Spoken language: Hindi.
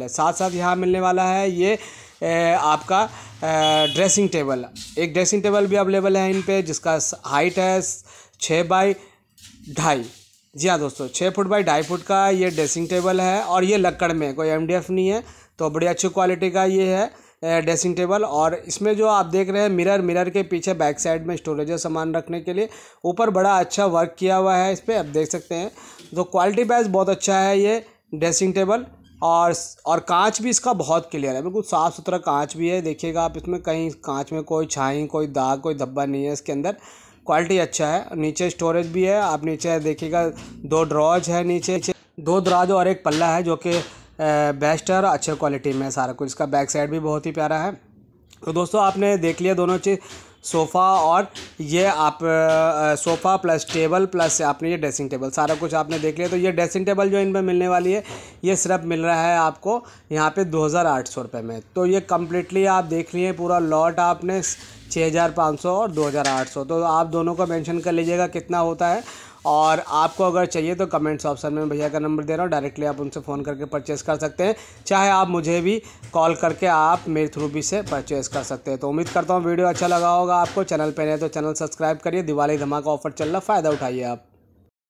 साथ साथ यहाँ मिलने वाला है ये आपका ड्रेसिंग टेबल एक ड्रेसिंग टेबल भी अवेलेबल है इन पे जिसका हाइट है छः बाई ढाई जी हाँ दोस्तों छः फुट बाई ढाई फुट का ये ड्रेसिंग टेबल है और ये लक्कड़ में कोई एम नहीं है तो बड़ी अच्छी क्वालिटी का ये है ड्रेसिंग टेबल और इसमें जो आप देख रहे हैं मिरर मिरर के पीछे बैक साइड में स्टोरेज है सामान रखने के लिए ऊपर बड़ा अच्छा वर्क किया हुआ है इस पर आप देख सकते हैं तो क्वालिटी वाइज बहुत अच्छा है ये ड्रेसिंग टेबल और और कांच भी इसका बहुत क्लियर है बिल्कुल साफ़ सुथरा कांच भी है देखिएगा आप इसमें कहीं कांच में कोई छाई कोई दाग कोई धब्बा नहीं है इसके अंदर क्वालिटी अच्छा है नीचे स्टोरेज भी है आप नीचे देखिएगा दो ड्रॉज है नीचे दो दराज और एक पल्ला है जो कि बेस्ट है और अच्छे क्वालिटी में है सारा कुछ इसका बैक साइड भी बहुत ही प्यारा है तो दोस्तों आपने देख लिया दोनों चीज़ सोफ़ा और ये आप सोफ़ा प्लस टेबल प्लस आपने ये ड्रेसिंग टेबल सारा कुछ आपने देख लिया तो ये ड्रेसिंग टेबल जो इन पर मिलने वाली है ये सिर्फ मिल रहा है आपको यहाँ पे दो हज़ार आठ सौ रुपये में तो ये कम्प्लीटली आप देख लिए पूरा लॉट आपने छः हज़ार पाँच सौ और दो हज़ार आठ सौ तो आप दोनों को मेंशन कर लीजिएगा कितना होता है और आपको अगर चाहिए तो कमेंट्स ऑप्शन में भैया का नंबर दे रहा हूँ डायरेक्टली आप उनसे फ़ोन करके परचेस कर सकते हैं चाहे आप मुझे भी कॉल करके आप मेरे थ्रू भी से परचेस कर सकते हैं तो उम्मीद करता हूँ वीडियो अच्छा लगा होगा आपको चैनल पर नहीं तो चैनल सब्सक्राइब करिए दिवाली धमाका ऑफर चल रहा फ़ायदा उठाइए आप